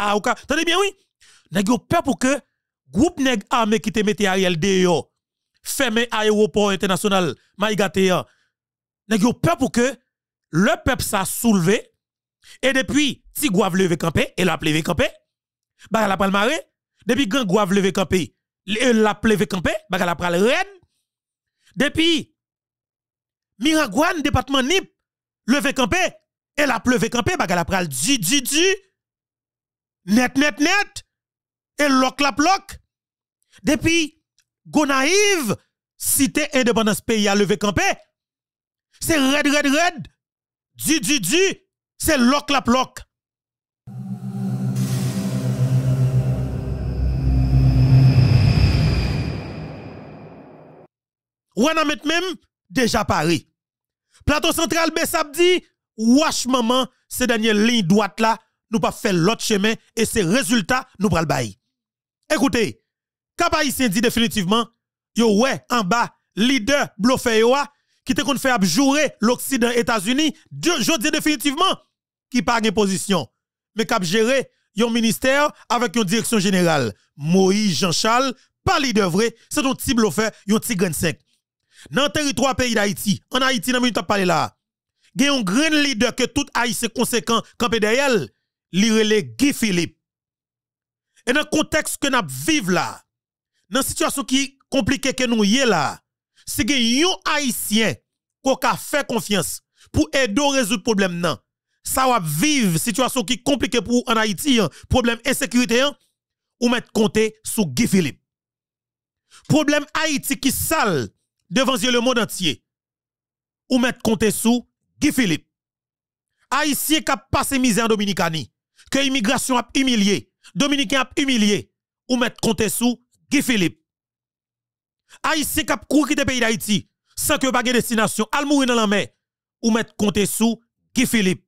Ah, ou Tenez bien oui. Nèg yo peur pour que groupe nèg armé qui te mette Ariel dehors. ferme aéroport international Maïgatea. Hein. Nèg yo peur pour que le peuple ça soulevé et depuis Tigouave levé campé et l'a levé campé. Bah la pral maré. Depuis grand Gouave levé campé, l'a levé campé, bah la pral reine. Depuis Miragouane département Nip levé campé et la pleuvé campé, bah la pral du du du net, net, net, et loc la bloc. Depuis, Gonaïve, cité indépendance pays à levé campé, c'est red, red, red, du, du, du, c'est loc la bloc. Ou en met même déjà Paris. Plateau central Bessabdi, wash maman, c'est dernière ligne droite là, nous pas faire l'autre chemin et ces résultats nous le bail. Écoutez, Kabaïsien dit définitivement, yo ouais, en bas, leader bloqué, qui te fait abjurer l'Occident États-Unis, je dis définitivement, qui pas une position, mais cap géré un ministère avec une direction générale. Moïse Jean-Charles, pas leader vrai, c'est un petit bluffeur, un petit grand sec. Dans le territoire pays d'Haïti, en Haïti, dans le parlé là, il y a un grand leader que tout est conséquent campé derrière Lire Guy Philippe. Et dans le contexte que nous vivons là, dans la situation qui est compliquée que nous sommes là, c'est que haïtien qui a fait confiance pour aider à résoudre le problème. Non. Ça va vivre situation qui est compliquée pour en Haïti, hein. problème insécurité, hein. ou mettre compter sur Guy Philippe. Problème Haïti qui sale devant le monde entier, ou mettre compter sur Guy Philippe. Haïtien qui a passé misère en Dominicanie que l'immigration a humilié, Dominicain a humilié, ou mettre compte sous Guy Philippe. Haïtien qui a couru quitter pays d'Haïti, sans que pas de destination, al mourir dans la mer, ou mettre compte sous Guy Philippe.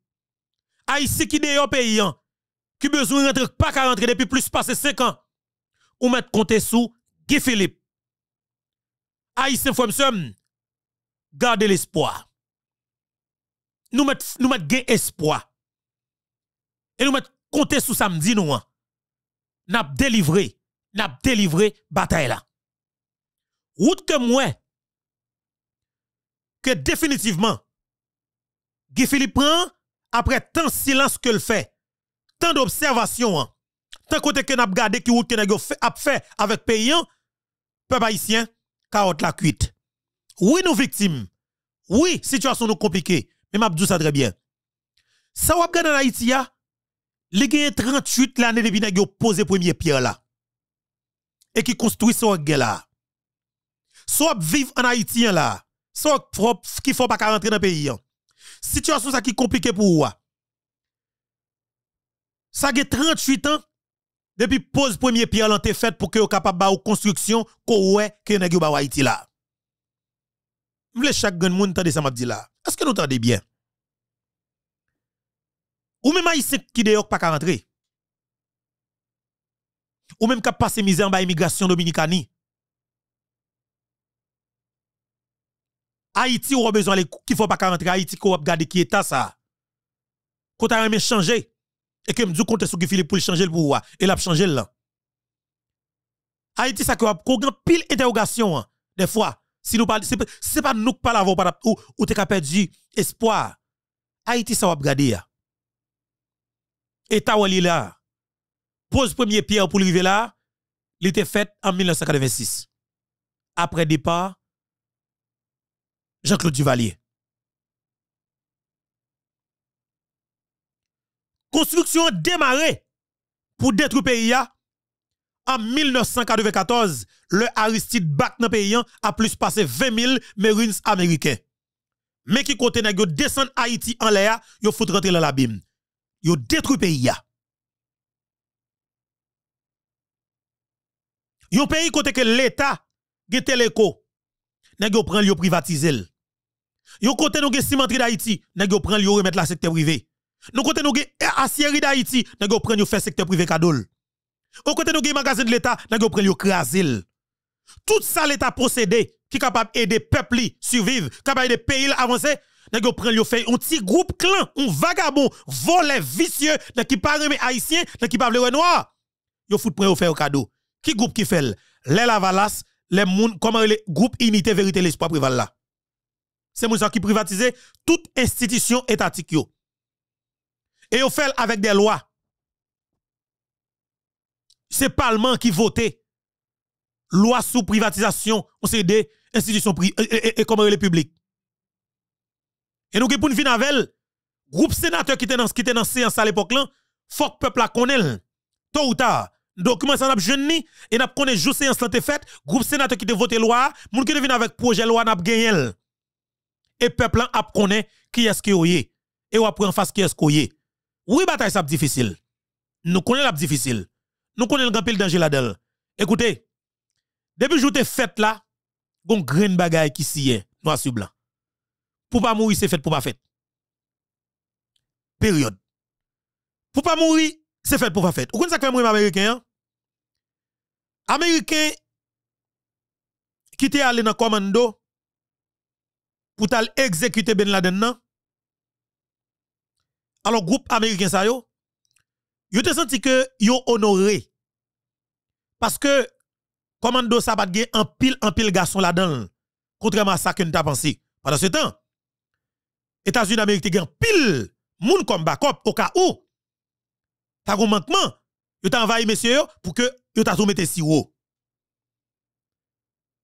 Haïtien qui est pays, hein, qui besoin rentrer, pas qu'à rentrer depuis plus de 5 ans, ou mettre compte sous Guy Philippe. Haïtien Fomsum, garder l'espoir. Nous mettons nous met gain espoir. Et nous mettons côté sous samedi nous. Hein. avons délivré, avons délivré bataille là. Route que moi que définitivement Guy Philippe prend après tant de silence que le fait, tant d'observations, hein. tant côté que n'a gardé qui route que n'a fait fait avec paysan hein. peuple haïtien carotte la cuite. Oui nous victimes. Oui, situation nous compliquée, mais m'a dit ça très bien. Ça ou en Haïti les gars, 38 l'année depuis qu'ils ont posé première pierre là. Et qui construit son gars là. Soit vivre en Haïti là, soit qui faut pas rentrer dans le pays. Hein. Situation ça qui compliqué pour vous. Hein. Ça fait 38 ans depuis pose première pierre là t'es faite pour que yo capable de construction ko ouais que nèg yo ba Haïti là. M'vle chaque monde tande ça m'a dit là. Est-ce que nous entendez bien? Ou même haïtien qui de pas rentrer. Ou même a passé misère en bas immigration dominicani. Haïti ou a besoin qu'il faut pas rentrer Haïti qu'on gardé qui est ça. Quand a aimé changer et que me dit compte sur Philippe pour changer le pouvoir et l'a changer là. Haïti ça qu'on grand pile interrogation hein, des fois si nous parlons c'est pas nous qui parlons ou ou t'es perdu espoir. Haïti ça va regarder hein. Et Tawali là, pose premier pierre pour arriver là, il était fait en 1986. Après départ, Jean-Claude Duvalier. Construction démarré pour détruire le pays en 1994, le Aristide bat dans pays a plus passé 20 000 Marines américains. Mais qui côté descend Haïti en l'air, il faut rentrer dans l'abîme yo détruit pays Yon pays côté que l'État gen téléco, nèg yo pran yo privatiser. Yon côté nous gen cimenterie d'Haïti, nèg yo pran yo remettre la secteur privé. Nous côté nous gen aciérie d'Haïti, nèg yo pren yo fait secteur privé kadol. Au côté nou gen magasin de l'État, nèg yo pren yo krasil. Tout ça l'État possédé qui capable aider peuple survivre, capable aider pays avancer, on yo prend yo fait un petit groupe clan, un vagabond, volé vicieux, qui pas des haïtien, nan qui pas vle noir. Yo fout prend yo fait cadeau. Qui groupe qui fait Les Lavalas, les moun comment le groupe Unité Vérité l'Espoir prival là. C'est gens qui privatise toute institution étatique yo. Et yo fait avec des lois. C'est parlement qui votait loi sous privatisation, on s'est des institutions et, comme les publics. Et nous, pour venir, avec le groupe sénateur qui était dans la séance à l'époque là, faut que peuple la connaît. Tôt ou tard, document ça n'a pas jeune et n'a connaît jour séance là été faite, groupe sénateur qui a voté loi, nous qui devine avec projet loi n'a gagné. Et le peuple a connaît qui est-ce qui est et on prend face qui est-ce y est. Oui, bataille ça difficile. Nous connaissons la difficile. Nous connaissons le grand pile danger là-dedans. Écoutez, depuis que vous fête là, gon grain bagaille qui s'y est, noir sur blanc. Pour pas mourir, c'est fait pour pas fait. Période. Pour pas mourir, c'est fait pour pas fait. Vous connaissez ça que fait mourir américain? Hein? Américain qui était allé dans le commando pour exécuter Ben Laden nan. Alors groupe américain ça yo, vous te senti que yo honoré parce que commando ça battu un pile en pile garçon là-dedans contrairement à ça que nous t'a pensé. Pendant ce temps, etats unis d'Amérique te gen pile moun comme backup au cas où T'as un manquement, yo t'a envahi messieurs pour que yo t'a si haut.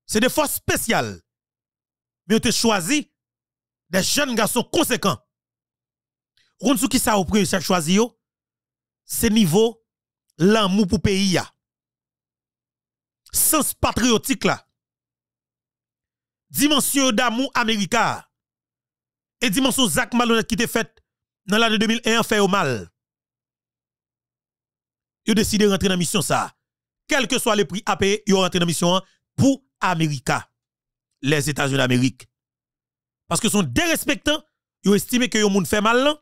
C'est des forces spéciales. Mais yo te choisi des jeunes garçons conséquents. ce qui ça au ça choisi yo, c'est niveau l'amour pour pays Sens patriotique là. Dimension d'amour américain les dimension Zach Malonet qui te fait dans l'année 2001 fait au mal. Ils décidé de rentrer dans la mission ça. Quel que soit le prix à payer, ils rentré dans la mission hein, pour America, les États-Unis d'Amérique. Parce que sont dérespectants, ils estiment que moun fait mal là.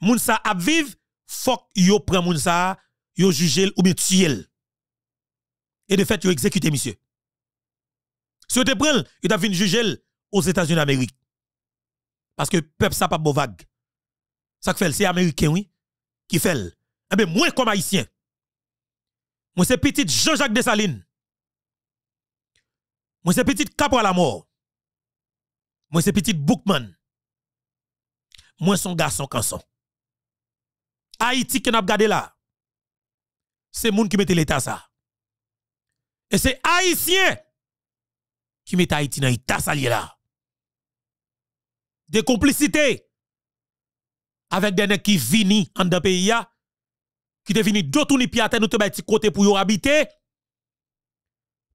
Moun sa ap ils fok yo pren moun sa, yo jugel ou bien tuyel. Et de fait, yo exécuté monsieur. Si yo te pren, yo ta fin jugel aux États-Unis d'Amérique. Parce que peuple ça pas beau vague. Ça fait, c'est américain, oui, qui fait. Eh ben moi, comme haïtien, moi, c'est petit Jean-Jacques Dessalines. Moi, c'est petit à la mort. Moi, c'est petit Bookman. Moi, son garçon canson. Haïti qui n'a pas là. C'est monde qui mettait l'État ça. Et c'est Haïtien qui met Haïti dans l'État salier là de complicité avec des nègres qui viennent en le pays, qui te venus d'autres ni piate, nous te côté pour habiter.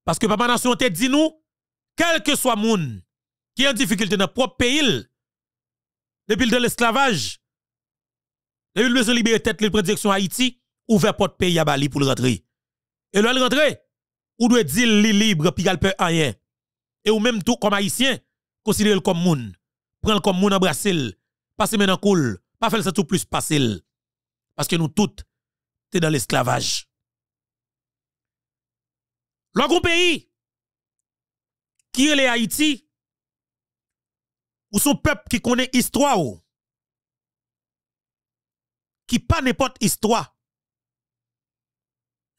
Parce que Papa Nation te dit nous, quel que soit monde qui est en difficulté dans le propre pays, depuis de l'esclavage, depuis le besoin libérer tête, il prend direction Haïti, ouvert porte pays à Bali pour le rentrer. Et le rentrer, ou doit dire li libre, puis il peut rien. Et ou même tout comme haïtien, considéré comme moun prends comme mon embrasser, passez maintenant cool, pas faire ça tout plus facile, Parce que nous toutes, t'es dans l'esclavage. L'autre pays, qui est le Haïti, ou son peuple qui connaît histoire, qui pas n'importe histoire.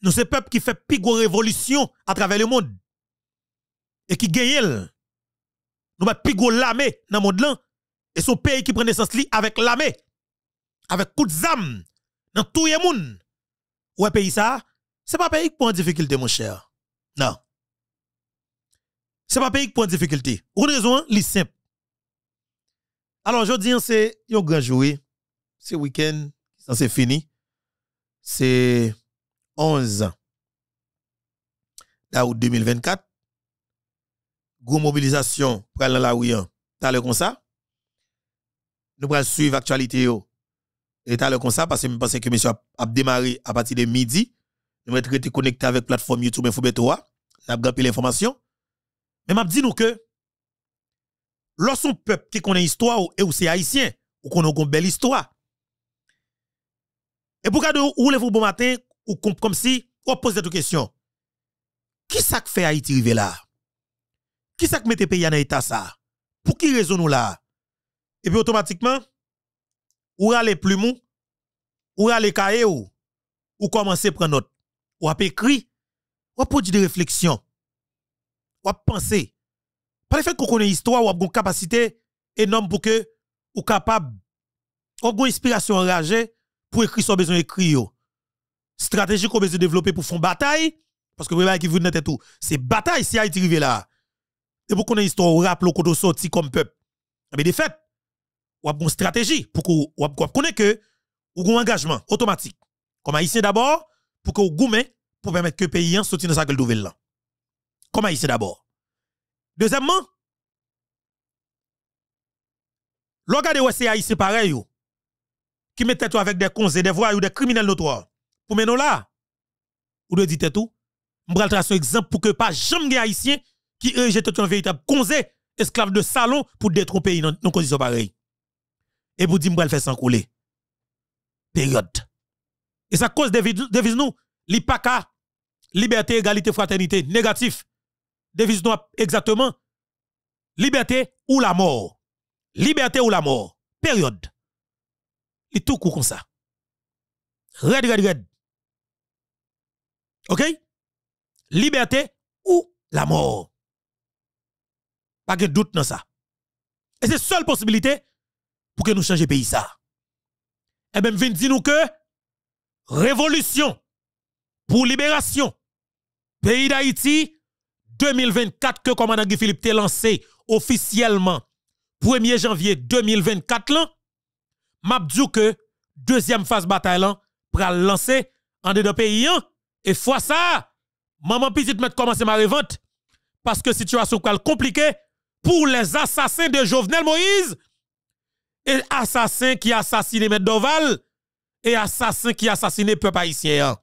Nous sommes peuple qui fait plus révolution à travers le monde et qui gagne nous avons plus dans le monde là. Et son pays qui prend naissance li avec l'AME, avec coup de dans tout le monde. un pays ça, c'est pas pays qui prend difficulté, mon cher. Non. C'est pas pays qui prend difficulté. Une raison, li simple. Alors, je aujourd'hui, c'est un grand jour. ce week-end, c'est fini. C'est 11 d'août 2024. Gros mobilisation pour aller la rue. Hein. T'as le comme ça? Nous allons suivre l'actualité. Et t'as le comme ça parce que je pense que monsieur a, démarré à partir de midi. Nous allons être connecté avec la plateforme YouTube Infobetoa. Nous avons l'information. Mais m'a dit nous que lorsqu'un peuple qui connaît l'histoire et ou c'est haïtien, ou qu'on a une belle histoire. Et pourquoi vous bon matin ou comme si on pose des question. Qui ça fait Haïti arriver là? Qui ça que mette pays en état ça? Pour qui raison nous là? Et puis automatiquement, ou rale plumou, ou rale kaye ou, ou commencez prendre note. Ou à écrit, ou ap produit des réflexions. Ou ap penser. Par le fait qu'on connaît l'histoire, ou a une capacité énorme pour que ou capable ou une inspiration rage pour écrire son besoin écrit. Stratégie qu'on besoin développer pour faire bataille parce que vous qui vous tout, c'est bataille si Haïti arrive là. Et pour qu'on ait histoire, rappelle qu'on est sorti comme peuple. Mais eh de fait, a une stratégie pour qu'on connaît que un engagement automatique. Comme haïtien d'abord, pour que vous pour permettre que le pays sorte dans sa gueule nouvelle là. Comme haïtien d'abord. Deuxièmement, l'organe de c'est haïtien pareil, qui mettait tout avec des cons et des voix ou des criminels notoires. Pour mener là, ou de dire tout, je vais tracer un exemple pour que pas jamais haïtien qui rejettent un véritable conseil esclave de salon pour détromper nos conditions pareilles Et vous dites, je faire Période. Et ça cause devise nous, l'IPACA, liberté, égalité, fraternité, négatif. Devise nous exactement, liberté ou la mort. Liberté ou la mort. Période. Et tout court comme ça. Red, red, red. OK? Liberté ou la mort. Pas de doute dans ça. Et c'est la seule possibilité pour que nous changions pays ça. Et eh bien, vin dire nous que révolution pour libération pays d'Haïti 2024 que commandant Guy Philippe a lancé officiellement 1er janvier 2024 là m'a que deuxième phase bataille pour pral lancer en dedans pays hein. et fois ça maman petite mettre commencer ma revente parce que situation est compliquée pour les assassins de Jovenel Moïse et assassins qui assassinaient Mette et assassins qui assassinaient peuple haïtien. Hein.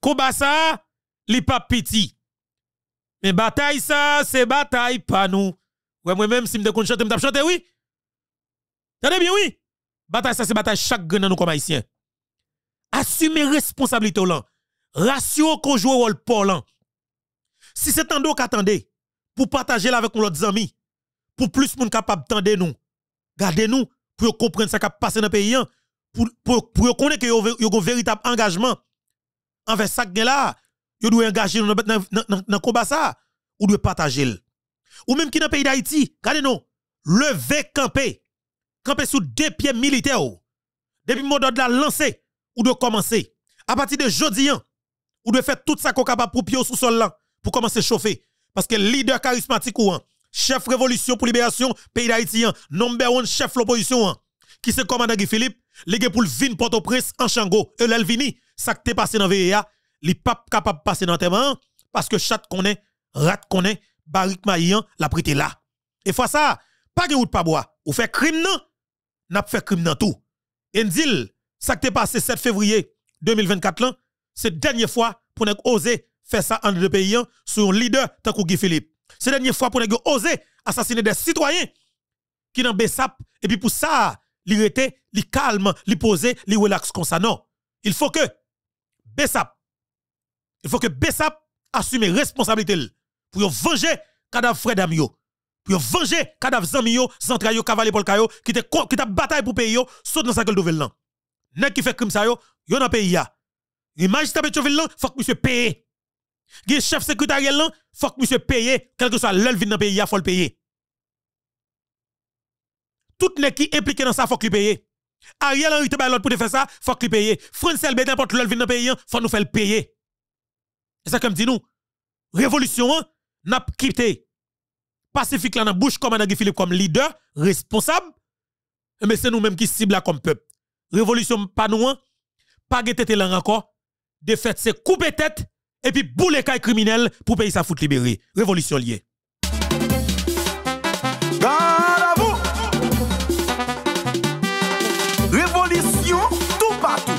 Combat ça, li pas piti. Mais bataille ça, c'est bataille pas nous. Ouais, moi-même, si je me chante, je chante, oui. Tenez bien, oui. Bataille ça, c'est bataille chaque gagnant nous comme Haïtien. Assumez responsabilité là. Ratio qu'on joue au là. Hein. Si c'est un dos qu'attendez, pour partager avec nos amis, pour plus moun capable d'entendre nous. Gardez nous pour comprendre ce qui passe dans le pays, hein. pour pour pour connaître que y a un véritable engagement envers ça que là, vous doit engager dans dans combat ça, ou doit partager. Ou même qui dans pays d'Haïti, regardez nous, levez camper. Camper sous deux pieds militaires. Oh. Depuis mon de la lancer ou de commencer à partir de jeudi, hein, ou de faire tout ça qu'on capable pour pied sous sol là pour commencer à chauffer parce que leader charismatique ou chef révolution pour libération, pays d'Haïti, number one chef l'opposition, qui se commandant Guy Philippe, les pour le vin Port-au-Prince en Chango, et l'Elvini, ça qui passé dans VEA, les papes capable de passer dans tes parce que chat connaît, rat connaît, barrique maillan, la prêté là. Et fois ça, pas de route pas bois, ou fait crime non, n'a pas fait crime dans tout. Et dit, ça qui passé 7 février 2024 là, c'est dernière fois pour nous oser fait ça entre deux pays hein, sur un leader tant Philippe. C'est la dernière fois pour les oser assassiner des citoyens qui dans BESAP. et puis pour ça, li rete, li calme, li relax comme ça non. Il faut que Bessap il faut que BESAP assume responsabilité pour venger cadavre frère Damio. Pour venger cadavre Zamio, Zantrayo, Cavalier Polkayo, qui t'a bataille pour pays, Saut dans sa gueule nouvelle. Nèg qui fait crime ça yo, a dans pays. Image Il faut que monsieur paye. Gen chef secrétaire là, faut que monsieur paye, quel que soit l'œil dans le pays, il faut le payer. Tout les qui impliqué dans ça, faut le payer Ariel Henry te l'autre pour faire ça, faut qu'il paye. France Elbe n'importe l'œil dans le pays, faut nous faire le payer. C'est ça comme dit nous. Révolution, n'a quitté. Pacifique là dans bouche comme Philippe comme leader, responsable. Mais c'est nous-mêmes qui cible comme peuple. Révolution pas nous, pas tête là encore. Défaite, c'est couper tête et puis boule caille criminel pour payer sa foot libéré. Révolution liée. Révolution tout partout.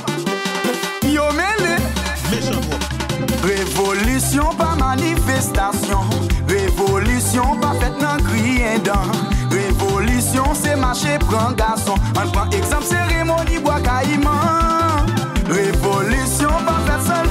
Yo mêlé. Révolution pas manifestation. Révolution pas fête non crier dans. Révolution c'est marcher prend garçon. On prend exemple cérémonie bois caïman. Révolution pas fête seul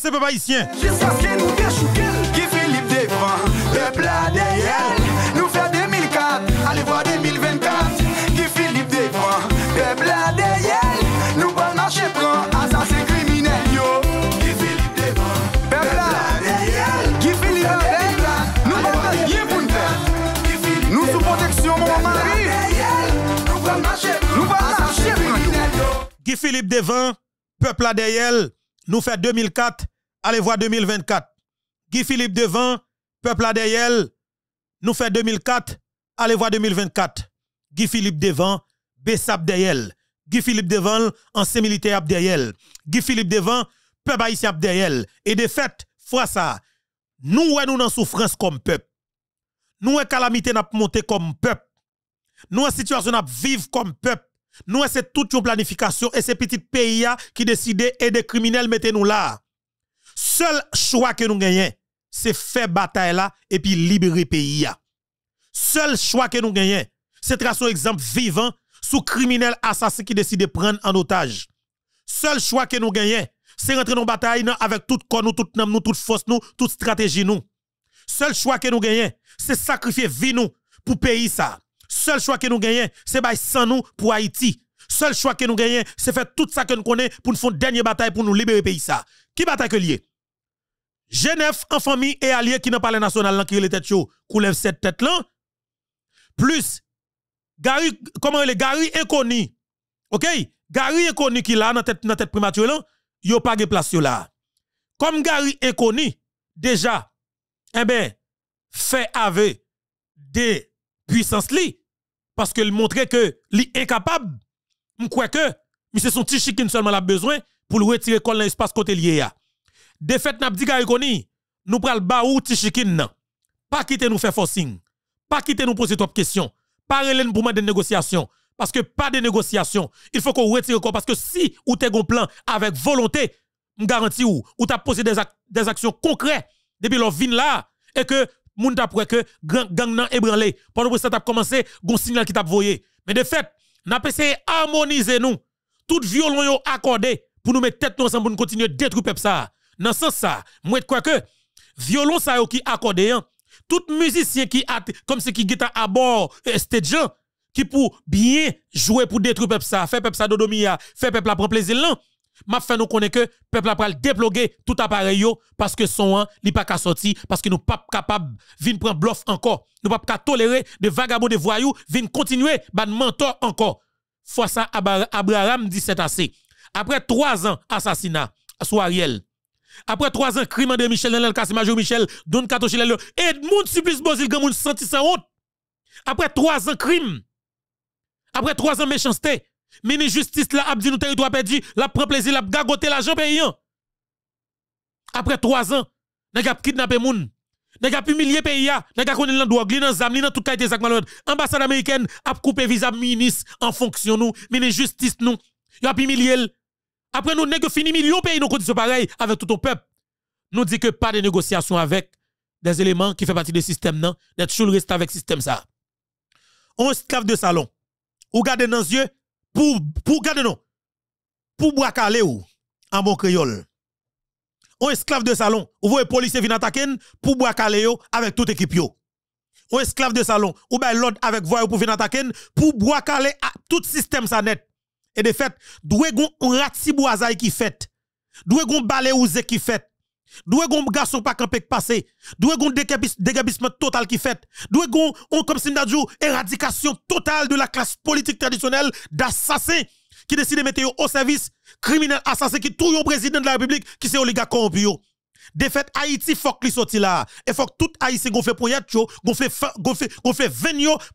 c'est papa haïtien. Jusqu'à ce que nous déchouquons, qui Philippe devant, peuple à Nous fait 2004, allez voir 2024, qui Philippe devant, peuple à Nous pas marcher prend, assassin ah, criminel yo. Qui Philippe devant, peuple à Qui Philippe avec, nous pas bien pour nous faire. Nous sous protection, mon mari. Nous pas marcher, nous pas ah, marcher prend. Qui Philippe devant, peuple à nous faisons 2004, allez voir 2024. Guy Philippe devant, peuple ADL, nous faisons 2004, allez voir 2024. Guy Philippe devant, Bessap derrière. Guy Philippe devant, ancien militaire derrière. Guy Philippe devant, peuple haïtien derrière. Et de fait, fois ça, nous sommes nous en souffrance comme peuple. Nous en calamité n'a monté comme peuple. Nous en situation n'a vivre comme peuple. Nous, c'est toute une planification et ces petits pays qui décident et des criminels mettez nous là. Seul choix que nous gagnons, c'est faire bataille là et puis libérer pays Seul choix que nous gagnons, c'est tracer un exemple vivant sous criminels assassin qui décide de prendre en otage. Seul choix que nous gagnons, c'est rentrer dans bataille avec tout corps nous, tout nous, toute force nous, toute stratégie nous. Seul choix que nous gagnons, c'est sacrifier vie nous pour pays ça. Seul choix que nous gagnons, c'est bail sans nous pour Haïti. Seul choix que nous gagnons, c'est faire tout ça que nous connaissons pour nous faire une dernière bataille pour nous libérer pays ça. Qui bataille que lié? Genève en famille et alliés qui n'ont pas le national qui les têtes chaud, coulève cette tête là. Plus Gary comment est Gary inconnu. OK? Gary inconnu qui là dans tête dans tête primature là, yo pas de place là. Comme Gary inconnu déjà eh ben fait avec des puissance li, parce que le montrer que li incapable, crois que, mais c'est son petit seulement la besoin pour le retirer dans l'espace côté lié a. Défaite n'a dit que nous pral baou petit chicken nan. Pas quitter nous faire forcing, pas quitter nous poser trop questions, pas relève pour des négociation. Parce que pas de négociation. Il faut qu'on retire quoi. Parce que si ou t'es un plan avec volonté, me garantis ou, ou t'as posé des, actions concrètes depuis leur vin là, et que moun t'a que gang nan ébranlé. Pendant que ça t'a commencé, gon signal qui t'a voyé. Mais de fait, n'a a harmoniser nous. Tout violon yo accordé pour nous mettre tête ensemble pour nous continuer à détruire peuple ça. Dans ce sens ça, moi quoi que violon ça yo qui accordé hein. tout musicien qui a comme ce qui guitare à bord euh, stage qui pour bien jouer pour détruire peuple ça, faire peuple ça dodomia, faire peuple la prendre plaisir là m'a fait nous connaît que peuple a débloquer tout appareil parce que son an li pas ka sortir parce que nous pas capable vin prendre bluff encore nous pas ka tolérer de vagabonds de voyous vin continuer ban mentor encore fois ça Abraham 17 assez après trois ans assassinat sous Ariel après trois ans crime de Michel Nelel Kasimajo Michel Don Kato Chilel Edmond Supplice Bozil Gamoun senti sa honte après trois ans crime après trois ans méchanceté Ministre justice la Abdi dit nous territoire perdu, la prend plaisir, la gagoté l'argent payant. Après trois ans, n'a avons kidnappé moun. N'a pas humilié pays, n'a pas connu l'endroit, dans avons dans tout qualité zak malade. Ambassade américaine a coupé visa ministre en fonction nous, ministre justice nous. Il a humilié. Après nous, n'a fini million pays dans conditions pareil avec tout ton peuple. Nous dit que pas de négociation avec des éléments qui font partie du système, non, d'être toujours resté avec système ça. On esclave de salon. Ou gardez dans les yeux, pour, pour, garder non, pour braquer ou, en bon créole. On esclave de salon, ou voyez policier vient attaquer pour ou avec toute équipe yo. On esclave de salon, ou ben l'autre avec voix pour venir attaquer pour à tout système ça net. Et de fait, doué gon rat qui fait. Doué gon balé ouze qui fait. Doué gon garçon pas campé passé, doué gon décapissement total qui fait, doué gon on comme si éradication totale de la classe politique traditionnelle d'assassins qui décident de mettre au service criminel assassin qui le président de la République qui c'est oligarque corrompu. Défaite Haïti faut qu'il sorti là et faut que tout Haïti gon fait pour yo, gon fè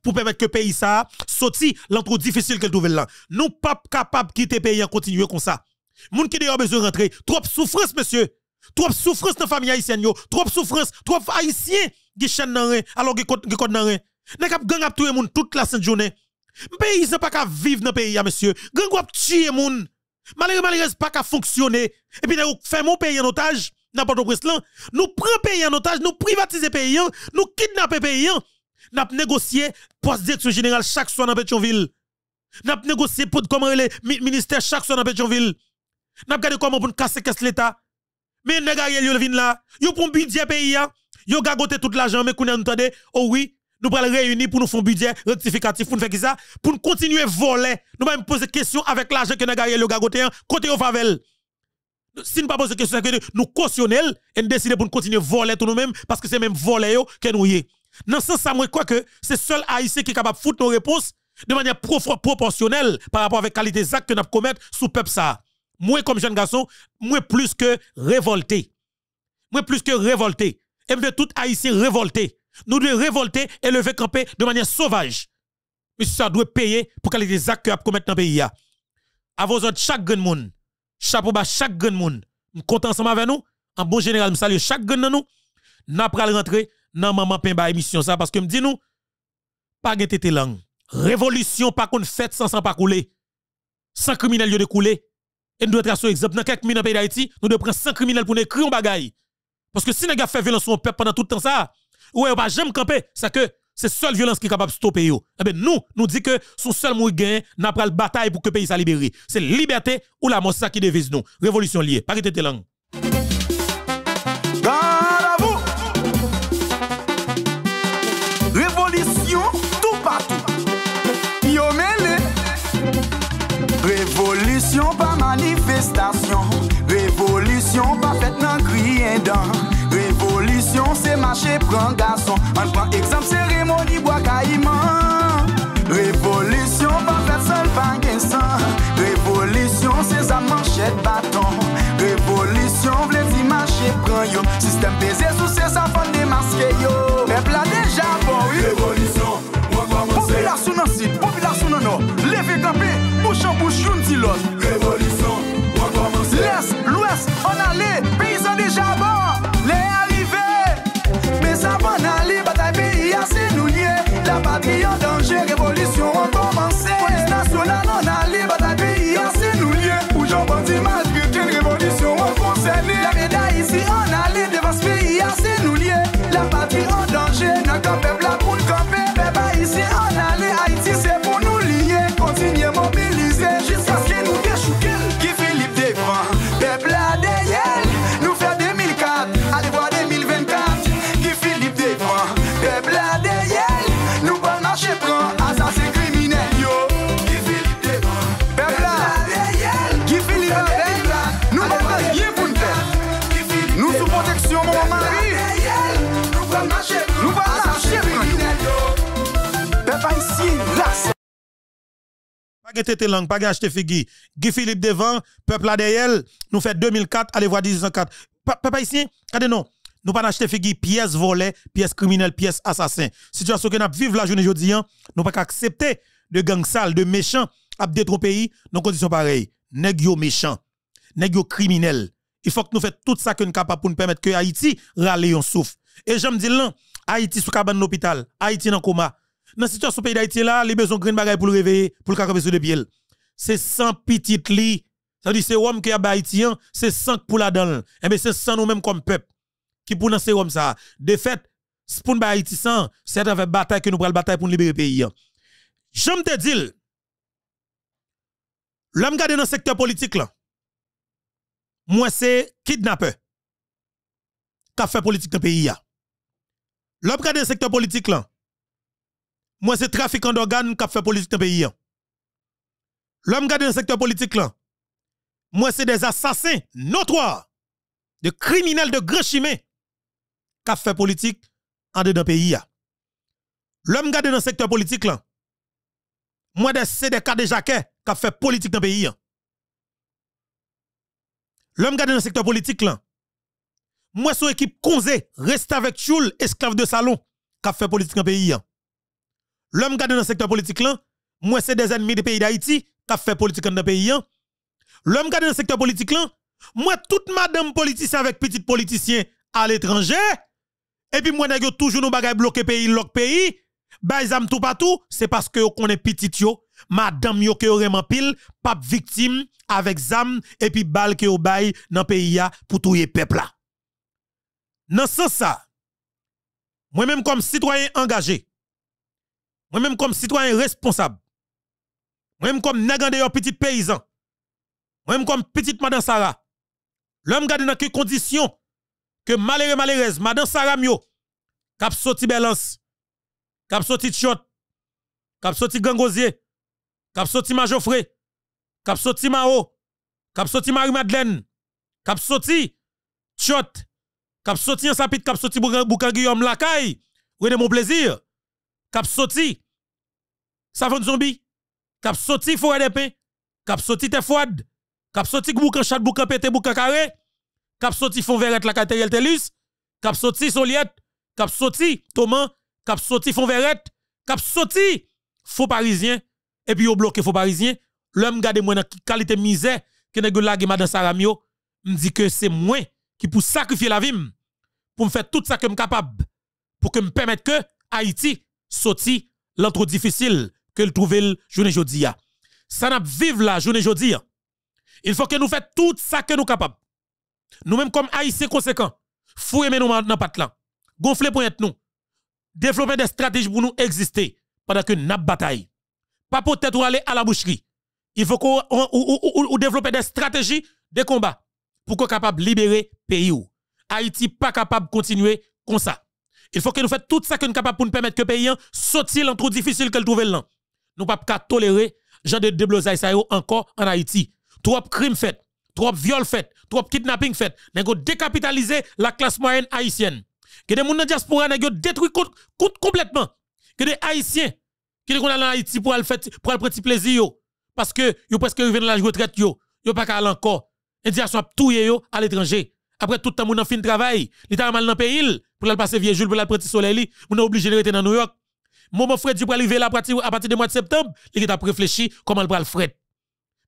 pour permettre que pays ça sorti l'entrée difficile qu'elle trouve là. Nous pas capable quitter pays en continuer comme ça. Moun qui d'ailleurs besoin rentrer, trop souffrance monsieur trop souffrance dans famille haïtienne trop souffrance, trop haïtien qui chaîne dans alors qui code dans rien. Nous cap gang a le moun toute la sainte journée. Pays n'a pas qu'à vivre dans pays monsieur. Gang a tuer moun. Malheureux malheureux pas qu'à fonctionner. Et puis nous fait mon pays en otage n'importe où là, nous prenons pays en otage, nous privatisons pays, nous kidnappons pays, nous négocié poste direction général. chaque soir dans Pétionville. Nous négocié pour comment le ministère chaque soir dans Pétionville. Nous gardé comment pour casser l'État. Mais nèg Ariel yo vin là, yo un budget pays il yo tout l'argent mais qu'on entendez, oh oui, nous pral réunir pour nous faire budget rectificatif pour nous faire ça, pour nous continuer voler. Nous même poser question avec l'argent que nèg Ariel yo côté au favel. Si nous pas poser question nous cautionnel et décider pour nous continuer voler tout nous mêmes parce que c'est même voler yo que nous y Dans ce sens ça moi crois que c'est seul haïtien qui est capable de foutre nos réponses de manière proportionnelle par rapport avec qualité actes que nous commettre sous peuple moi comme jeune garçon, moi plus que révolté. suis plus que révolté. Et de tout haïtien révolté. Nous devons révolter et lever camper de manière sauvage. Mais ça doit payer pour qu'elle des actes que commettre dans le pays. autres, chaque grand monde, chapeau bas chaque grand monde, content ensemble avec nous, en bon général, me salue chaque grand nous, n'a pas rentrer dans maman Pimba émission ça parce que me dit nous pas de langue. Révolution pas qu'on fait sans sans pas couler. Sans criminel de couler et nous devons tracer exemple. Dans quelques minutes dans pays d'Haïti, nous devons prendre 100 criminels pour nous écrire un bagaille. Parce que si nous fait violence au peuple pendant tout le temps, ça, ouais, on va jamais camper, c'est que c'est seule violence qui est capable de stopper eh nous, nous disons que son seul moyen n'a pas la bataille pour que le pays soit libéré. C'est liberté ou la mort ça qui devise nous. Révolution liée. Parité tes langues. System bezes Action, mon mari Nous va marcher, Nous va marcher Pas langue, pas acheter figui. Guy Philippe devant, peuple là nous fait 2004, allez voir 1804. Peuple haïtien, regardez non, nous pas acheter figui, pièce volée, pièce criminelle, pièce assassin. Situation que nous vivons la journée aujourd'hui, hein, nous pas accepter de gang sale, de méchants à détruire pays dans conditions pareilles. Nèg yo méchant, nèg yo criminel, il faut que nous fassions tout ça que nous pour nous permettre que Haïti râle un souffle. Et j'aime dire dis là, Haïti sous cabane l'hôpital, Haïti dans coma. Dans la situation du pays d'Haïti là, les besoins de green bagaille pour le réveiller, pour le cacaper sur les pieds. C'est sans petites lits. Ça veut dire c'est homme qui a haïtien, c'est sans pour la dans. Et eh bien c'est sans nous-mêmes comme peuple qui pour nous c'est homme ça. De fait, pour nous Haïti sans, c'est avec bataille que nous prenons bataille pour libérer le pays. J'aime, te dire l'homme garde dans le secteur politique là moi c'est kidnapper qui fait politique dans le pays. dans le secteur politique là, moi c'est trafiquant d'organes qui fait politique dans le pays. L'homme dans le secteur politique là, moi c'est des assassins notoires, des criminels de grand chemin qui fait politique en dedans pays. L'homme gardé dans le secteur politique moi c'est des cas de jaquet qui fait politique dans le pays. L'homme garde dans le secteur politique là. Moi, son équipe Conzé, reste avec Choul, esclave de salon, qui a fait politique dans le pays. Hein. L'homme garde dans le secteur politique là, moi, c'est des ennemis des pays d'Haïti, qui a fait politique dans pays. Hein. L'homme garde dans le secteur politique là, moi, toute madame politicien avec petit politiciens à l'étranger, et puis moi, toujours nos bagaille bloqué pays, l'autre pays, bah, tout partout, c'est parce que qu'on est petit yo, madame yo que reman pile, pape victime avec zam et puis balle ke yo bay dans pays pour touye peuple Dans ce sens moi-même comme citoyen engagé, moi-même comme citoyen responsable, moi-même comme nagande yo petit paysan, moi-même comme petite madame Sarah, l'homme garde dans quelles conditions que malheureux malheureuse madame Sarah mio cap sorti balance, cap sorti chot, cap sorti Kap soti ma Joffrey, kap soti ma Marie-Madeleine, kap Tchot, kap en sapit, kap soti Boukan Guillaume Lakaï, de Mon Plaisir, kap Savon Zombie, kap soti Forêt kap soti Tefouad, kap soti Boukan Chat, Boukan Pété, Boukan Carré, kap soti Fonverette, la Catériel Télus, kap soti Soliette, kap soti Thomas, kap soti Fonverette, kap Faux Parisien, et puis bloc bloqué faux parisien l'homme garde moi dans qualité misère que nèg la madame Saramio me dit que c'est moi qui pour sacrifier la vie pour me faire tout ça que me capable pour que me permette que Haïti sorti l'entre difficile que le trouver journée jodi ça n'a vivre la journée jodi il faut que nous fassions tout ça que nous capables nous-mêmes comme haïtiens conséquents fouiller nous dans patlan là gonfler pour être nous développer des stratégies pour nous exister pendant que nous bataille pas pour être aller à la boucherie. Il faut qu'on développer des stratégies de combat pour qu'on capable libérer pays Haïti Haïti pas capable de continuer comme ça. Il faut que nous fassions tout ça que capable pour nous permettre que pays saute en trop difficile qu'elle trouve là. Nous pas qu'à tolérer gens de ça encore en Haïti. Trop crimes faits, trop viols faits, trop kidnappings faits. Nous décapitaliser la classe moyenne haïtienne. Que des gens dans la diaspora détruit complètement. Que des haïtiens qui est qu'on en Haïti pour aller faire pour le petit plaisir yo parce que yo presque arrivé dans la retraite yo, yo pas qu'à encore. Indien sont touyer yo à l'étranger. Après tout le temps mon en fin travail, il ta mal dans pays pour aller passer vieux jour pour aller petit soleil, moun obligé de rester dans New York. Mon frère du pour arriver là à partir du mois de septembre, il t'a réfléchi comment il prend le faire.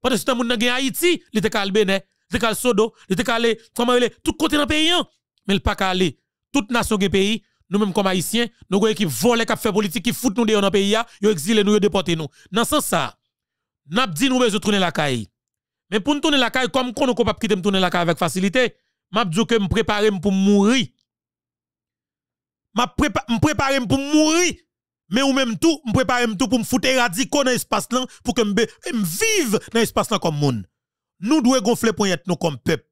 Pendant ce temps mon dans Haïti, il était calme Bénin, il était Sodo, il était calme comment il est tout côté dans pays hein. mais il pas aller Toute nation du pays nous même comme haïtiens, nous avons qu'ils volent, qui fait politique, qui foutent nous dans le pays, ils exilent nous, ils déportent nous. Dans ce sens, ça, nous dit nous besoin tourner la caille. Mais pour nous tourner la caille, comme nous ne pouvons pas quitter tourner la caille avec facilité, m'a dit que me préparer pour mourir. M'a préparer pour mourir. Mais nous même tout, me préparer tout pour me foutre radical dans l'espace là pour que me vivions dans l'espace là comme monde. Nous devons gonfler pour être nous comme peuple.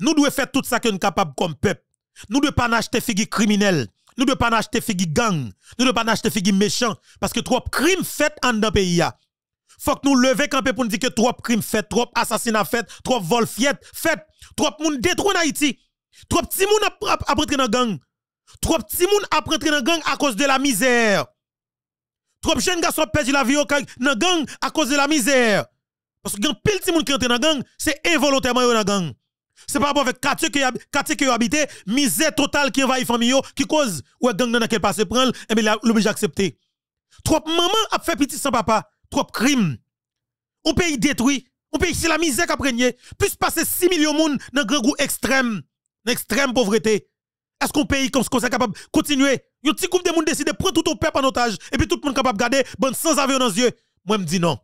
Nous devons faire tout ça que nous sommes capables comme peuple. Nous devons pas acheter figures criminelles. Nous ne devons pas acheter figi gang. Nous ne devons pas acheter figi méchants, Parce que trop crimes faits en dans pays. Il Faut que nous lever campé pour nous dire que trop crimes faits, trop assassinats faits, trop vols faits, trop trop moun détruit en Haïti. Trop petits moun sont rentrer dans gang. Trop petits moun sont dans gang à cause de la misère. Trop jeunes garçons perdu la vie au dans gang à cause de la misère. Parce que pile petit moun qui rentre dans gang, c'est involontairement dans gang. C'est par rapport avec quartier qui quartier qui misère totale qui envahit famille qui cause ou gang dans quel passé prendre. et eh bien l'obligé accepter. Trop maman a fait petit sans papa, trop crime. On pays détruit, on pays c'est la misère qui a prégné, plus passer 6 millions de monde dans grand goût extrême, dans extrême pauvreté. Est-ce qu'on pays comme est capable de continuer Un petit groupe de monde décide de prendre tout ton peuple en otage et puis tout le monde capable de garder bon sans avion dans les yeux. Moi me dis non.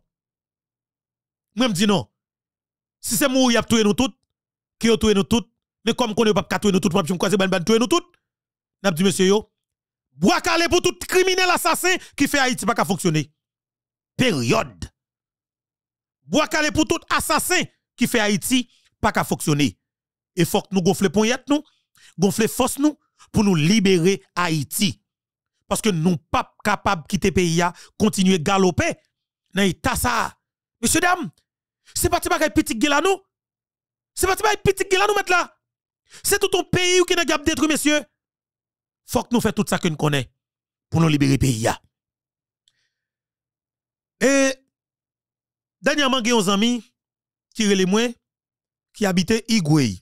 Moi me dis non. Si c'est moi il a tué nous tous qui ont tué nous tous. Mais comme qu'on ne peut pas tuer nous tous, je me pas bien tué nous tous. N'a dit monsieur yo, bois calé pour tout criminel assassin qui fait Haïti pas fonctionner. Période. Bois calé pour tout assassin qui fait Haïti pas qu'à fonctionner. Et faut que nous gonfler poignette nous, gonfler force nous pour nous libérer Haïti. Parce que nous pas capables de quitter pays de continuer galoper dans l'état ça. Monsieur dames, c'est pas petit bagay petit nous. C'est pas un petit qui là nous mettre là. C'est tout ton pays qui n'a pas détruit, messieurs. Faut que nous fassions tout ça que nous connaissons pour nous libérer le pays. Et dernièrement, j'ai un ami qui les moins qui habitait Igwe.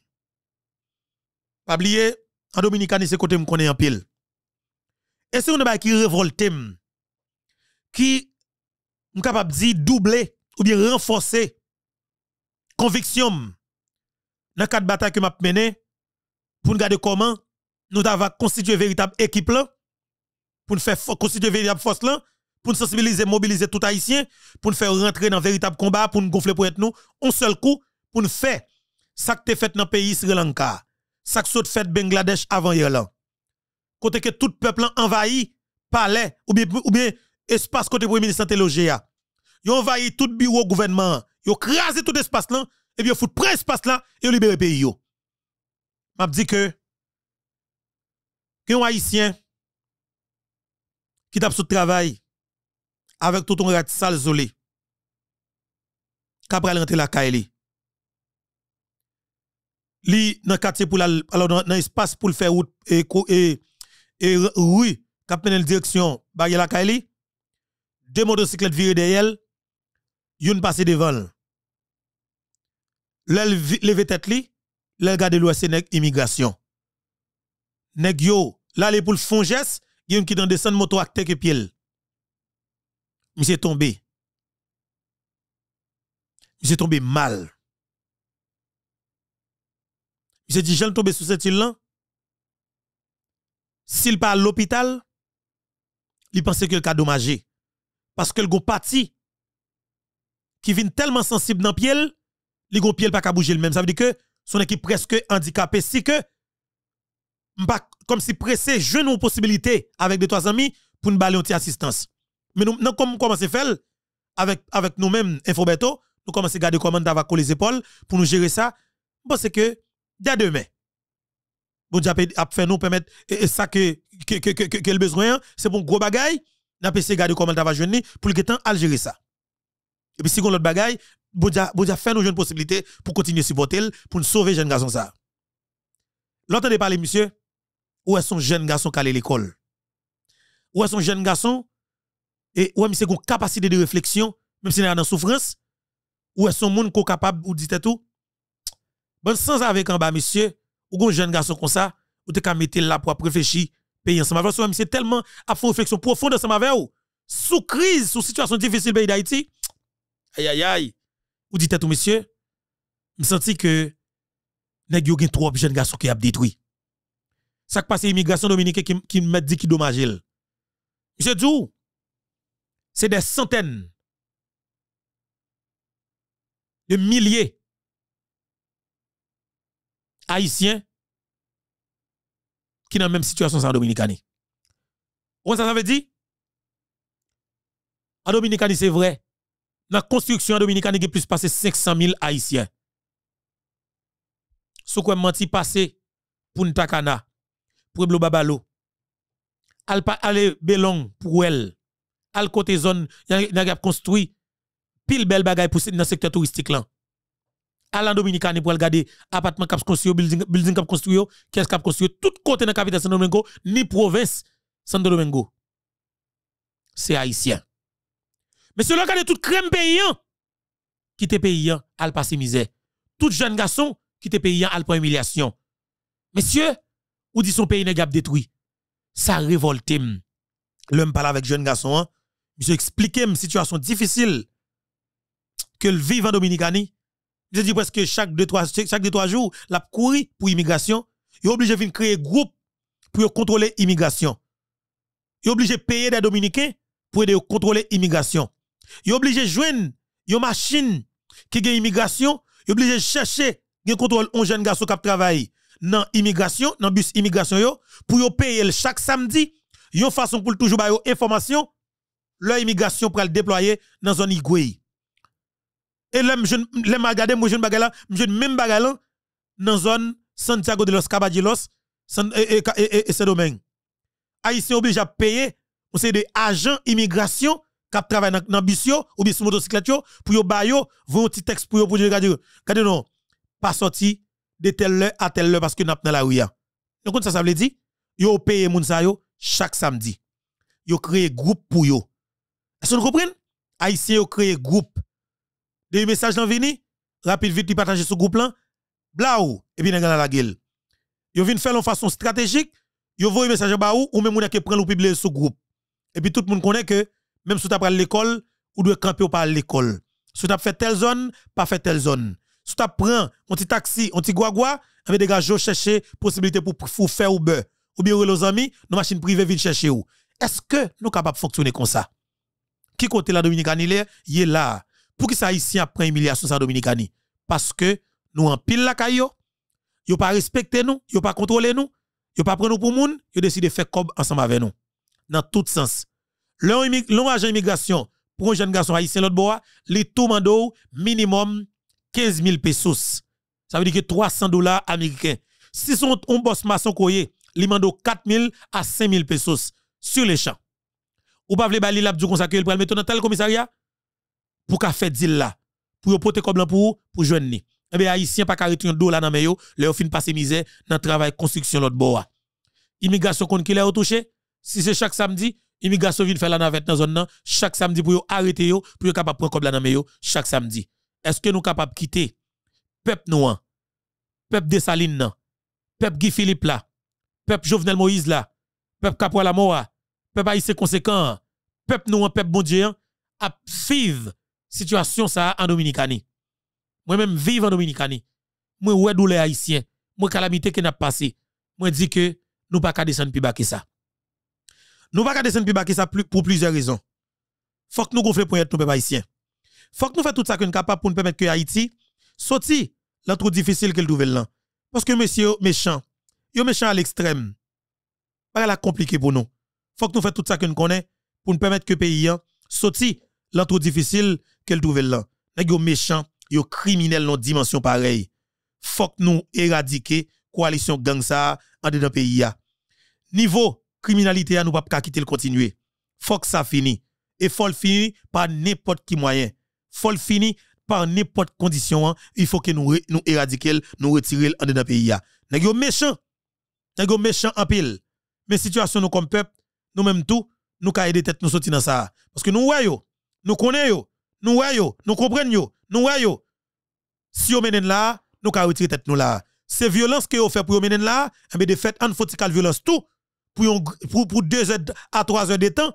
Pas oublier, en Dominicane c'est côté me connaît en pile. Et c'est un qui révolté, qui est capable de doubler ou bien renforcer conviction dans quatre batailles que m'a mené pour nous garder comment nous avons constitué une véritable équipe là pour nous faire constituer une véritable force pour nous sensibiliser mobiliser tout haïtien pour nous faire rentrer dans un véritable combat pour nous gonfler pour être nous un seul coup pour nous faire ça que fait dans le pays Sri Lanka ça que fait Bangladesh avant hier là côté que tout peuple envahi palais ou bien ou bien espace côté premier ministre logé a envahi tout bureau gouvernement ont crasé tout espace là et bien prendre presse passe là et libérer le pays yo. M'a dit que qu'un haïtien qui tape sous travail avec tout un rat sale zolé qui rentrer la kaeli. Li dans quartier pour la alors dans espace pour faire route et et et rue cap la direction de bah, la kaeli deux motocyclettes virées derrière une passée devant levé tête li, le garde l'ouest nèg immigration. Nèg yo, là les pour font geste, qui dans descend moto acte tête pied. s'est tombé. s'est tombé mal. Il s'est dit j'ai tombé sous cette île là. S'il pas à l'hôpital, il pensait que le cas dommagé parce que le parti qui vient tellement sensible dans pied li gon pied pas bouger le même. Ça veut dire que son équipe presque handicapée si que comme si pressé je une possibilité avec deux trois amis pour nous une assistance. Mais nous comme commencer à faire avec avec nous-mêmes Infobeto, nous commençons à garder comment d'avoir les épaules pour nous gérer ça parce que dès demain bon nous permettre ça que que que que, besoin, c'est bon gros bagaille, n'a pas garder comment d'avoir jeune pour le temps à gérer ça. Et puis si on l'autre bagaille, vous avez fait nos jeunes possibilités pour continuer à supporter, pour sauver les jeunes garçons. L'autre de parler, monsieur, où est son jeune garçon qui à l'école? Où est son jeune garçon? Et où est-ce capacité de réflexion, même s'il est dans souffrance? Où est-ce son monde qui est capable ou dire tout? Bon sens avec en bas, monsieur, ou un jeune garçon comme ça, ou te mettre là pour réfléchir, payer ensemble avec monsieur, tellement à faire réflexion profonde ensemble avec vous. Sous crise, sous situation difficile pays d'Haïti, aïe aïe aïe, ou dit à tout monsieur, me senti que nèg yo gen trop jeunes garçons qui a détruit. Ça qui passe immigration dominicaine qui m'a dit qui dommage. Monsieur Djou, c'est des centaines de milliers haïtiens qui dans même situation en Dominicanie. Vous ça, ça veut dire? En Dominicanie, c'est vrai, dans la construction dominicaine, il y a plus de 500 000 Haïtiens. qu'on qui menti passé pour Ntakana, Pueblo Babalo, al aller Belong pour elle, al côté zone, il a construit pile belle bagaille pour dans le secteur touristique là. Alan Dominicani pour regarder appartement cap construit, building, building cap construit, qu'est-ce cap construit, tout côté dans la capitale San Domingo, ni province San Domingo. C'est haïtien. Mais c'est le cas de toute crème payant qui te payant à passer misère. Tout jeune garçon qui te payant à prendre humiliation. Messieurs, ou dit son pays n'est pas détruit. Ça révolte. L'homme parle avec jeune garçon, hein? Monsieur explique une situation difficile que le vivent en Dominicanie. Je dis presque chaque 2-3 chaque deux, trois jours, la courir pour immigration. Il est obligé de créer un groupe pour contrôler l'immigration. Il est obligé de payer des Dominicains pour contrôler l'immigration. Ils obligé de joindre machine qui gen immigration. Ils obligé de chercher un contrôle un jeune garçon qui travaille dans immigration, dans bus immigration, yo, pour yo payer chaque samedi. Yon façon pour toujours bailler information. Leur immigration pour le déployer dans zone igui. Et là, je regarde, moi, bagala, je même bagala dans zone Santiago de los Caballeros et, ce domaine et, Haïtien obligé à payer, on sait des agents immigration cap travaillent dans l'ambition, ou bien sur motocyclette pour yo ba yo un petit texte pour yo pour yon. regardez non pas sorti de telle heure à telle heure parce que n'avons pas la rue donc ça ça veut dire yo paye moun sa yo chaque samedi yo un groupe pour yo est-ce que vous comprenez Aïsien yo créé groupe des message dans vini rapide vite partage ce groupe là ou et puis dans la gueule yo vinn faire en façon stratégique yo voyez message ba ou ou même moun qui prend ou public ce groupe et puis tout le monde connaît que même si tu as l'école, ou dois camper ou pas l'école. Si tu as fait telle zone, pas fait telle zone. Si tu pris un petit taxi, un petit guagua, avec eh des gars, chercher possibilité pour, faire ou beurre. Ou bien, nos amis, nos machines privées viennent chercher où. Est-ce que nous sommes capables de fonctionner comme ça? Qui côté la Dominicani il est là. Pour qui ça ici prend un milliard sur sa Dominicani? Parce que nous en pile la caillou, yo pas respecté nous, yo pas contrôlé nous, yo pas pris nous pour ils yo décidé de faire comme ensemble avec nous. Dans tout sens. L'on agent immigration pour un jeune garçon haïtien l'autre bois, les taux mando minimum 15 000 pesos. Ça veut dire que 300 dollars américains. Si son un boss maçon koye, li mando 4 000 à 5 000 pesos sur les champs. Ou pas vle bali l'abdou comme ça pour le mettre dans tel commissariat pour qu'a fait deal là, pour porter comme pour pour jeune ni. Eh bien haïtien pas carré un dollar dans mayo, le fin passer misère dans travail construction l'autre bois. Immigration kon qui a touché, si c'est chaque samedi, Immigration ville faire la navette dans zone là chaque samedi pour arrêter yo, pour capable prendre comme la navette, chaque samedi. Est-ce que nous capable quitter peuple noir peuple Saline nan, peuple Guy Philippe là, peuple Jovenel Moïse là, peuple Capoa la Mora peuple haïtien conséquent, peuple noir peuple bon Dieu à vivre situation ça en Dominicanie. Moi même vivre en Dominicanie. Moi ouais douleur haïtien, moi calamité qui n'a passé. Moi dit que nous pas descendre plus bas que ça. Nous ne pas descendre plus bas que ça pour plusieurs raisons. Faut que nous gonfler pour être nous peuple Faut que nous fassions tout ça que nous capable pour nous permettre que Haïti sorti l'entrée difficile qu'elle trouve là. Parce que monsieur méchant, yo méchant à l'extrême. Pas la compliqué pour nous. Faut que nous fassions tout ça que nous pour nous permettre que pays hein, sorti l'entrée difficile qu'elle trouve là. Nèg yo méchant, yo criminel non dimension pareille. Faut que nous éradiquer coalition gang ça en dedans pays Niveau criminalité à nous pas quitter le continuer. Faut que ça finisse. Et faut le finir par n'importe qui moyen. Faut le finir par n'importe condition. Hein. Il faut que nous, nous éradiquions, nous retirions en dedans pays. Nous sommes méchants. Nous sommes méchants en pile. Mais situation nous comme peuple, nous même tout, nous avons aider tête nous sortir dans ça. Parce que nous voyons, nous connaissons, nous voyons, nous comprenons, nous voyons. Si nous, là, nous avons retirer tête nous là. Ces violences que vous faites pour vous là, eh nous de fait, violence tout pour, pour, deux heures à trois heures de temps,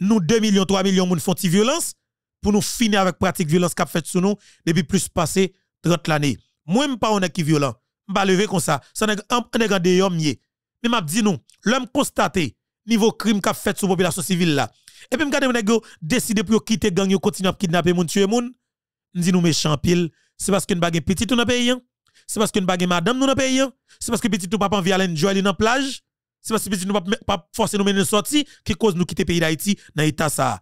nous 2 millions, 3 millions de font violence pour nous finir avec pratique violence qu'a fait sur nous depuis plus passé 30 l'année. Moi, je pas on est qui violent. Je pas levé comme ça. Ça n'est un des hommes. Mais m'a dit nous, l'homme constaté niveau crime qu'a fait sur population civile là. Et puis m'gade nèg décidé pour quitter gang yo continuer à kidnapper moun tuer moun. M'di nous méchant pile, c'est parce que nous bague petit tout dans pays. Hein? C'est parce que nous bague madame nous dans pays. Hein? C'est parce que petit tout pas envie aller jouer dans plage. C'est parce que nous ne pas forcer nous mener une sortie qui cause nous quitter le pays d'Haïti dans l'État ça.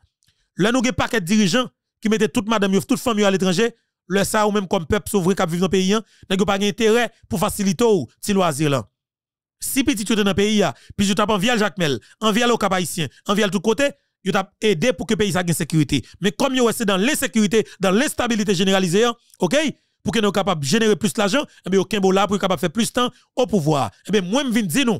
Là, nous avons un paquet de dirigeants qui mettent toute madame, toute famille à l'étranger, le ça ou même comme peuple souverain qui vécu dans le pays, n'a hein. pas d'intérêt pour faciliter ou loisirs loisir là. Si petit tu dans le pays, ah, puis tu tapes en vie Jacques Mel, en via au Cap Haïtien, en via tout côté, tu tapes aider pour que le pays ait une sécurité. Mais comme vous restez dans l'insécurité, dans l'instabilité généralisée, hein, ok? Pour que nous capable de générer plus d'argent, vous eh bien aucun bon là pour capable faire plus de temps au pouvoir. Et eh bien, moi, je viens dire nous,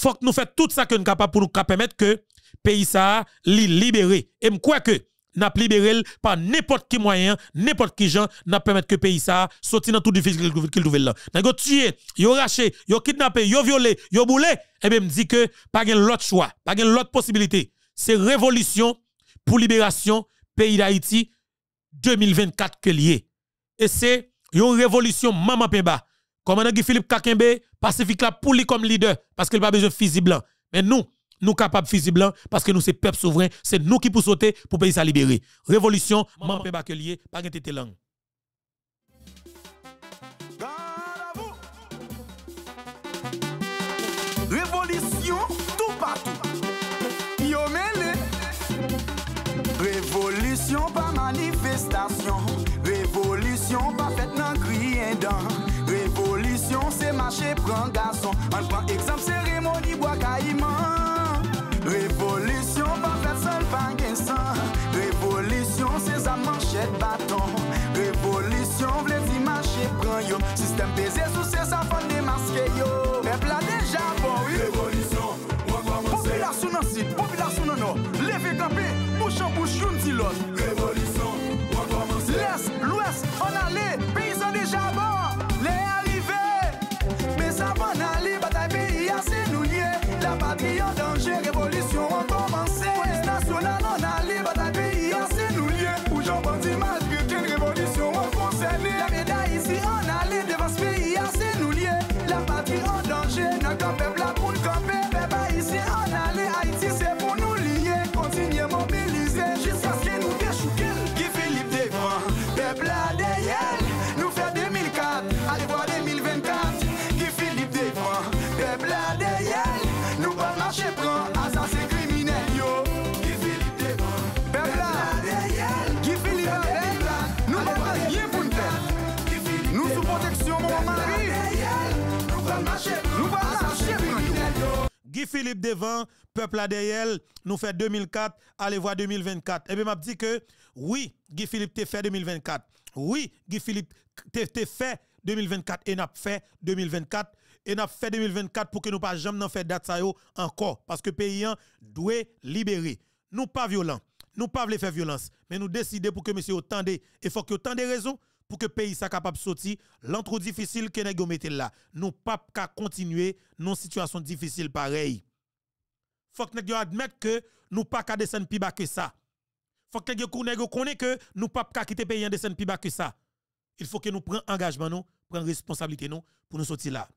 faut que nous fassions tout ça que nous capables pour nous permettre que pays ça libéré et me crois que n'a libéré par n'importe qui moyen n'importe qui gens n'a permettre que pays ça sorti dans tout le difficile qu'il trouve là n'a go tuer yo raché yo kidnappé yo violé yo boulé et bien me dit que pas gain l'autre choix pas gain l'autre possibilité c'est révolution pour libération pays d'Haïti 2024 que lié et c'est une révolution maman pemba comme on Philippe Kakembe, Pacifique la poule comme leader, parce qu'il n'a pas besoin de physique blanc. Mais nous, nous capables physique blanc, parce que nous sommes peuple souverain, c'est nous qui pouvons sauter pour pays sa libérer. Révolution, peuple Bakelier, pas de langue. Marché mache garçon, gason An exemple cérémonie bois caïman. Révolution pas fet seul, pa gen san Révolution se à manchet baton Révolution, vle y mache pran yo Système, peze sous ses zan masqué yo yo Pepla déjà bon Revolisyon non se population, nan population non. nan no Leve kampe, bouchon bouchon dis l'autre Révolution, Revolisyon se L'est, l'ouest, an ale, peyizan déjà bon Philippe devant, peuple ADL, nous fait 2004, allez voir 2024. Et eh bien, m'a dit que oui, Guy Philippe te fait 2024. Oui, Guy Philippe te fait 2024 et n'a fait 2024 et n'a fait 2024 pour que nous pas jamais fait date ça encore parce que pays doit libérer. Nous pas violents, nous pas voulons faire violence, mais nous décider pour que monsieur des, et faut que des raisons pour que pays soit capable de sortir l'entrée difficile que nous mettez là. Nous pas qu'à continuer une situation difficile pareille faut que nous admettre que nous pas qu'à descendre plus bas que ça. Faut que nous connaît que nous pas qu'à quitter pays en descendre plus bas que ça. Il faut que nous prenions engagement nous, prenions responsabilité nous pour nous sortir là.